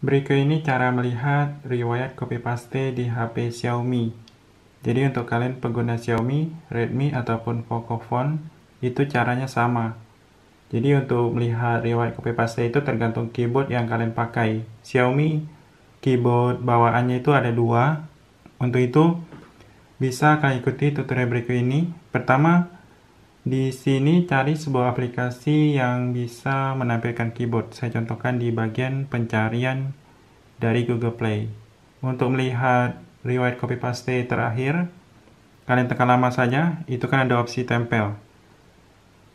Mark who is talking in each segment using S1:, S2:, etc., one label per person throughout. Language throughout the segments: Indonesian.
S1: Berikut ini cara melihat riwayat copy paste di HP Xiaomi. Jadi untuk kalian pengguna Xiaomi, Redmi ataupun Pocophone itu caranya sama. Jadi untuk melihat riwayat copy paste itu tergantung keyboard yang kalian pakai. Xiaomi keyboard bawaannya itu ada dua. Untuk itu bisa kalian ikuti tutorial berikut ini. Pertama, di sini cari sebuah aplikasi yang bisa menampilkan keyboard. Saya contohkan di bagian pencarian dari Google Play. Untuk melihat riwayat copy paste terakhir, kalian tekan lama saja, itu kan ada opsi tempel.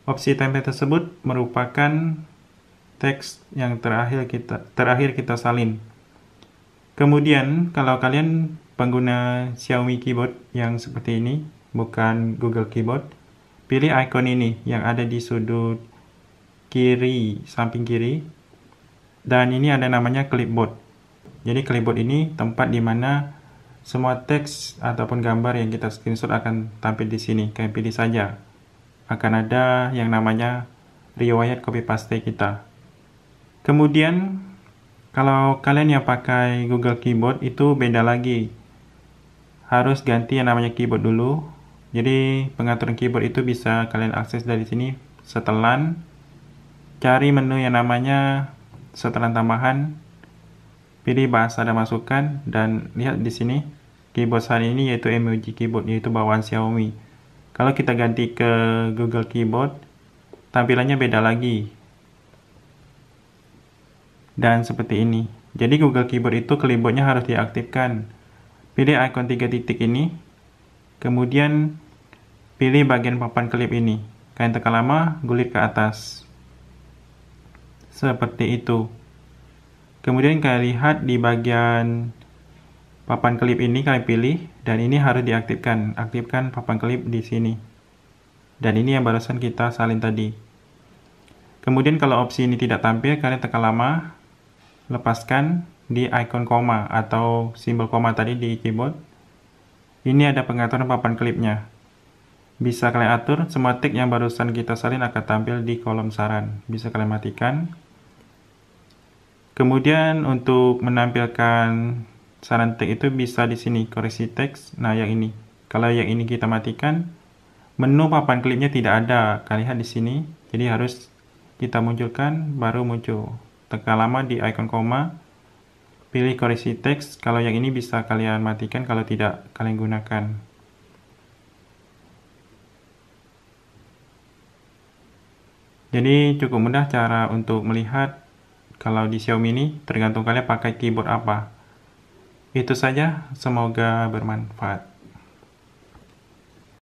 S1: Opsi tempel tersebut merupakan teks yang terakhir kita terakhir kita salin. Kemudian, kalau kalian pengguna Xiaomi keyboard yang seperti ini, bukan Google keyboard, Pilih icon ini yang ada di sudut kiri, samping kiri. Dan ini ada namanya clipboard. Jadi clipboard ini tempat di mana semua teks ataupun gambar yang kita screenshot akan tampil di sini. Kalian pilih saja. Akan ada yang namanya riwayat copy paste kita. Kemudian kalau kalian yang pakai Google Keyboard itu beda lagi. Harus ganti yang namanya keyboard dulu jadi pengaturan keyboard itu bisa kalian akses dari sini setelan cari menu yang namanya setelan tambahan pilih bahasa dan masukkan dan lihat di sini keyboard saat ini yaitu emoji keyboard yaitu bawaan Xiaomi. Kalau kita ganti ke Google Keyboard tampilannya beda lagi. Dan seperti ini. Jadi Google Keyboard itu keyboardnya harus diaktifkan. Pilih icon tiga titik ini. Kemudian Pilih bagian papan klip ini. kalian tekan lama, gulir ke atas. Seperti itu. Kemudian kalian lihat di bagian papan klip ini kalian pilih dan ini harus diaktifkan. Aktifkan papan klip di sini. Dan ini yang barusan kita salin tadi. Kemudian kalau opsi ini tidak tampil, kalian tekan lama, lepaskan di ikon koma atau simbol koma tadi di keyboard. Ini ada pengaturan papan klipnya. Bisa kalian atur, semua yang barusan kita salin akan tampil di kolom saran. Bisa kalian matikan. Kemudian untuk menampilkan saran teks itu bisa di sini, koreksi teks. Nah, yang ini. Kalau yang ini kita matikan, menu papan klipnya tidak ada. Kalian lihat di sini. Jadi harus kita munculkan, baru muncul. Tekan lama di icon koma, pilih koreksi teks. Kalau yang ini bisa kalian matikan, kalau tidak kalian gunakan. Jadi cukup mudah cara untuk melihat kalau di Xiaomi ini tergantung kalian pakai keyboard apa. Itu saja, semoga bermanfaat.